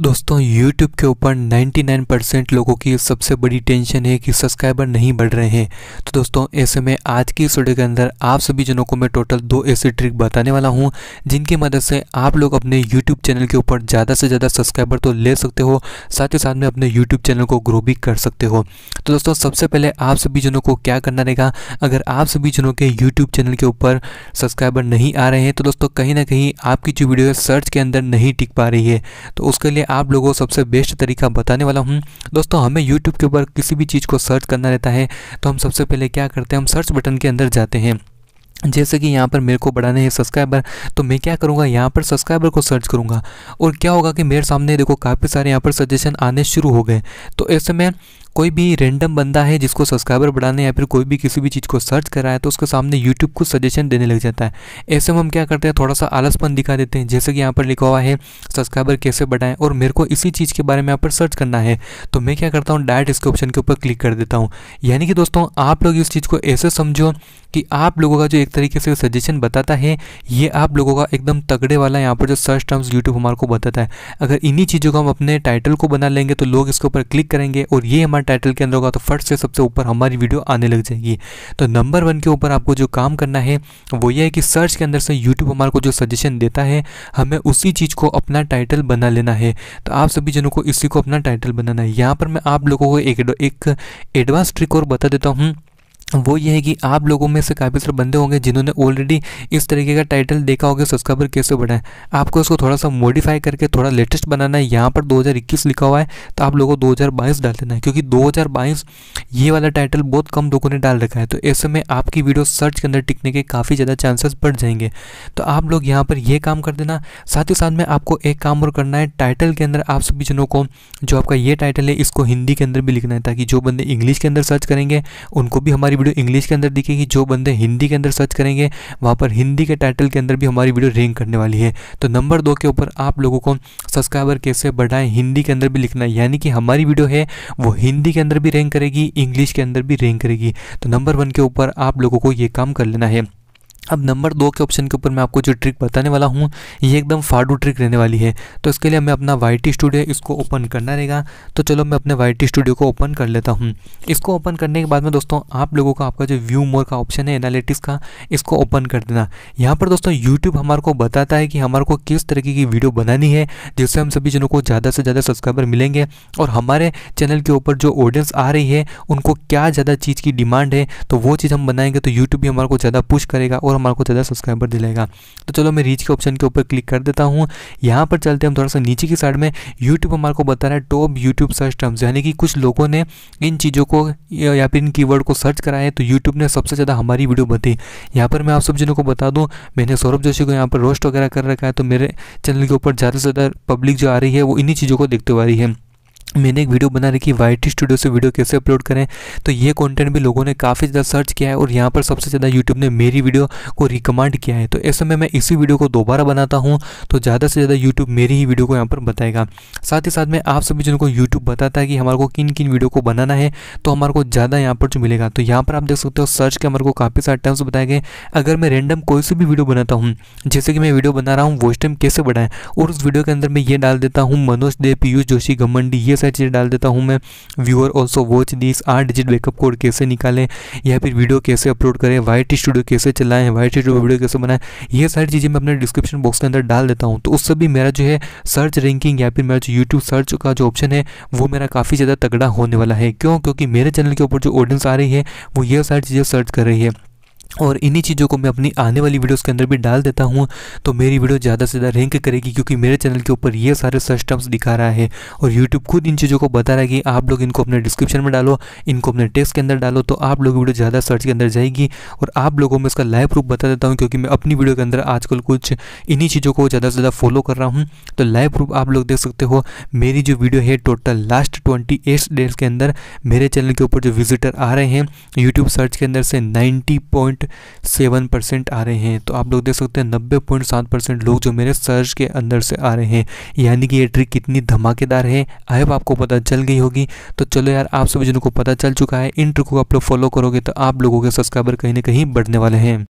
दोस्तों यूट्यूब के ऊपर 99 परसेंट लोगों की सबसे बड़ी टेंशन है कि सब्सक्राइबर नहीं बढ़ रहे हैं तो दोस्तों ऐसे में आज की इस वीडियो के अंदर आप सभी जनों को मैं टोटल दो ऐसी ट्रिक बताने वाला हूं जिनकी मदद से आप लोग अपने यूट्यूब चैनल के ऊपर ज़्यादा से ज़्यादा सब्सक्राइबर तो ले सकते हो साथ ही साथ में अपने यूट्यूब चैनल को ग्रो भी कर सकते हो तो दोस्तों सबसे पहले आप सभी जनों को क्या करना रहेगा अगर आप सभी जनों के यूट्यूब चैनल के ऊपर सब्सक्राइबर नहीं आ रहे हैं तो दोस्तों कहीं ना कहीं आपकी जो वीडियो है सर्च के अंदर नहीं टिक पा रही है तो उसके लिए आप लोगों को सबसे बेस्ट तरीका बताने वाला हूँ दोस्तों हमें यूट्यूब के ऊपर किसी भी चीज़ को सर्च करना रहता है तो हम सबसे पहले क्या करते हैं हम सर्च बटन के अंदर जाते हैं जैसे कि यहाँ पर मेरे को बढ़ाने हैं सब्सक्राइबर तो मैं क्या करूँगा यहाँ पर सब्सक्राइबर को सर्च करूँगा और क्या होगा कि मेरे सामने देखो काफ़ी सारे यहाँ पर सजेशन आने शुरू हो गए तो ऐसे में कोई भी रेंडम बंदा है जिसको सब्सक्राइबर बढ़ाने या फिर कोई भी किसी भी चीज़ को सर्च कर रहा है तो उसके सामने यूट्यूब को सजेशन देने लग जाता है ऐसे में हम क्या करते हैं थोड़ा सा आलसपन दिखा देते हैं जैसे कि यहाँ पर लिखा हुआ है सब्सक्राइबर कैसे बढ़ाएं और मेरे को इसी चीज़ के बारे में यहाँ पर सर्च करना है तो मैं क्या करता हूँ डायरेक्ट इसके ऑप्शन के ऊपर क्लिक कर देता हूँ यानी कि दोस्तों आप लोग इस चीज़ को ऐसे समझो कि आप लोगों का जो एक तरीके से सजेशन बताता है ये आप लोगों का एकदम तगड़े वाला यहाँ पर जो सर्च टर्म्स यूट्यूब हमारे को बताता है अगर इन्हीं चीज़ों को हम अपने टाइटल को बना लेंगे तो लोग इसके ऊपर क्लिक करेंगे और ये हमारे हमारे टाइटल के अंदर होगा तो फर्स्ट से सबसे ऊपर हमारी वीडियो आने लग जाएगी तो नंबर वन के ऊपर आपको जो काम करना है वो ये है कि सर्च के अंदर से यूट्यूब हमारे को जो सजेशन देता है हमें उसी चीज़ को अपना टाइटल बना लेना है तो आप सभी जनों को इसी को अपना टाइटल बनाना है यहाँ पर मैं आप लोगों को एक एडवांस ट्रिक और बता देता हूँ वो ये है कि आप लोगों में से काफ़ी सारे बंदे होंगे जिन्होंने ऑलरेडी इस तरीके का टाइटल देखा होगा सब्सक्राइबर कैसे बढ़ाएं आपको इसको थोड़ा सा मॉडिफाई करके थोड़ा लेटेस्ट बनाना है यहाँ पर 2021 लिखा हुआ है तो आप लोगों को 2022 डाल देना है क्योंकि 2022 ये वाला टाइटल बहुत कम लोगों ने डाल रखा है तो ऐसे में आपकी वीडियो सर्च के अंदर टिकने के काफ़ी ज़्यादा चांसेस बढ़ जाएंगे तो आप लोग यहाँ पर ये काम कर देना साथ ही साथ में आपको एक काम और करना है टाइटल के अंदर आप सभी जनों को जो आपका ये टाइटल है इसको हिंदी के अंदर भी लिखना है ताकि जो बंदे इंग्लिश के अंदर सर्च करेंगे उनको भी हमारी वीडियो इंग्लिश के अंदर दिखेगी जो बंदे हिंदी के अंदर सर्च करेंगे वहाँ पर हिंदी के टाइटल के अंदर भी हमारी वीडियो रैंक करने वाली है तो नंबर दो के ऊपर आप लोगों को सब्सक्राइबर कैसे बढ़ाएं हिंदी के अंदर भी लिखना है यानी कि हमारी वीडियो है वो हिंदी के अंदर भी रैंक करेगी इंग्लिश के अंदर भी रैंक करेगी तो नंबर वन के ऊपर आप लोगों को ये काम कर लेना है अब नंबर दो के ऑप्शन के ऊपर मैं आपको जो ट्रिक बताने वाला हूँ ये एकदम फाड़ू ट्रिक रहने वाली है तो इसके लिए हमें अपना वाई टी स्टूडियो इसको ओपन करना रहेगा तो चलो मैं अपने वाई टी स्टूडियो को ओपन कर लेता हूँ इसको ओपन करने के बाद में दोस्तों आप लोगों का आपका जो व्यू मोर का ऑप्शन है एनालिटिक्स का इसको ओपन कर देना यहाँ पर दोस्तों यूट्यूब हमारे को बताता है कि हमारे को किस तरीके की वीडियो बनानी है जिससे हम सभी जनों को ज़्यादा से ज़्यादा सब्सक्राइबर मिलेंगे और हमारे चैनल के ऊपर जो ऑडियंस आ रही है उनको क्या ज़्यादा चीज़ की डिमांड है तो वो चीज़ हम बनाएंगे तो यूट्यूब भी हमारे को ज़्यादा पुश करेगा और हमारे को ज़्यादा सब्सक्राइबर दिलाएगा तो चलो मैं रीच के ऑप्शन के ऊपर क्लिक कर देता हूँ यहाँ पर चलते हम थोड़ा सा नीचे की साइड में यूट्यूब हमारे को बता रहा है टॉप यूट्यूब सर्च टर्म्स यानी कि कुछ लोगों ने इन चीज़ों को या फिर इन की को सर्च कराया है तो यूट्यूब ने सबसे ज़्यादा हमारी वीडियो बताई यहाँ पर मैं आप सब जिनों को बता दूँ मैंने सौरभ जोशी को यहाँ पर रोस्ट वगैरह कर रखा है तो मेरे चैनल के ऊपर ज़्यादा से ज़्यादा पब्लिक जो आ रही है वो इन्हीं चीज़ों को देखते हुए आ रही है मैंने एक वीडियो बना रखी वाई टी स्टूडियो से वीडियो कैसे अपलोड करें तो ये कंटेंट भी लोगों ने काफ़ी ज़्यादा सर्च किया है और यहाँ पर सबसे ज़्यादा यूट्यूब ने मेरी वीडियो को रिकमेंड किया है तो ऐसे में मैं इसी वीडियो को दोबारा बनाता हूँ तो ज़्यादा से ज़्यादा यूट्यूब मेरी ही वीडियो को यहाँ पर बताएगा साथ ही साथ में आप सभी जिनको यूट्यूब बताता है कि हमारे को किन किन वीडियो को बनाना है तो हमारे को ज़्यादा यहाँ पर जो मिलेगा तो यहाँ पर आप देख सकते हो सर्च के हमारे को काफ़ी सारे टर्म्स बताए गए अगर मैं रेंडम कोई सी भी वीडियो बनाता हूँ जैसे कि मैं वीडियो बना रहा हूँ वॉइस टाइम कैसे बढ़ाएं और उस वीडियो के अंदर मैं ये डाल देता हूँ मनोज देव पीयूष जोशी घमंडी ये सारी चीज़ें डाल देता हूँ मैं व्यूअर ऑल्सो वॉच दिस आठ डिजिट बैकअप कोड कैसे निकालें या फिर वीडियो कैसे अपलोड करें वाइट स्टूडियो कैसे चलाएं वाइट स्टूडियो वीडियो कैसे बनाएं ये सारी चीज़ें मैं अपने डिस्क्रिप्शन बॉक्स के अंदर डाल देता हूँ तो उससे भी मेरा जो है सर्च रैंकिंग या फिर मेरा जो यूट्यूब सर्च का जो ऑप्शन है वो मेरा काफ़ी ज़्यादा तगड़ा होने वाला है क्यों क्योंकि मेरे चैनल के ऊपर जो ऑडियंस आ रही है वो ये सारी चीज़ें सर्च कर रही है और इन्हीं चीज़ों को मैं अपनी आने वाली वीडियोस के अंदर भी डाल देता हूँ तो मेरी वीडियो ज़्यादा से ज़्यादा रैंक करेगी क्योंकि मेरे चैनल के ऊपर ये सारे सर्च टर्म्स दिखा रहा है और यूट्यूब खुद इन चीज़ों को बता रहा है कि आप लोग इनको अपने डिस्क्रिप्शन में डालो इनको अपने टेक्स्ट के अंदर डालो तो आप लोग वीडियो ज़्यादा सर्च के अंदर जाएगी और आप लोगों में इसका लाइव प्रूफ बता देता हूँ क्योंकि मैं अपनी वीडियो के अंदर आजकल कुछ इन्हीं चीज़ों को ज़्यादा से ज़्यादा फॉलो कर रहा हूँ तो लाइव प्रूफ आप लोग देख सकते हो मेरी जो वीडियो है टोटल लास्ट ट्वेंटी डेज के अंदर मेरे चैनल के ऊपर जो विजिटर आ रहे हैं यूट्यूब सर्च के अंदर से ninety point point seven percent आ रहे हैं तो आप लोग देख सकते हैं नब्बे पॉइंट सात परसेंट लोग जो मेरे सर्च के अंदर से आ रहे हैं यानी कि ये ट्रिक कितनी धमाकेदार है आई होप आपको पता चल गई होगी तो चलो यार आप सभी जनों को पता चल चुका है इन ट्रिक को आप लोग फॉलो करोगे तो आप लोगों के सब्सक्राइबर कहीं ना कहीं बढ़ने वाले हैं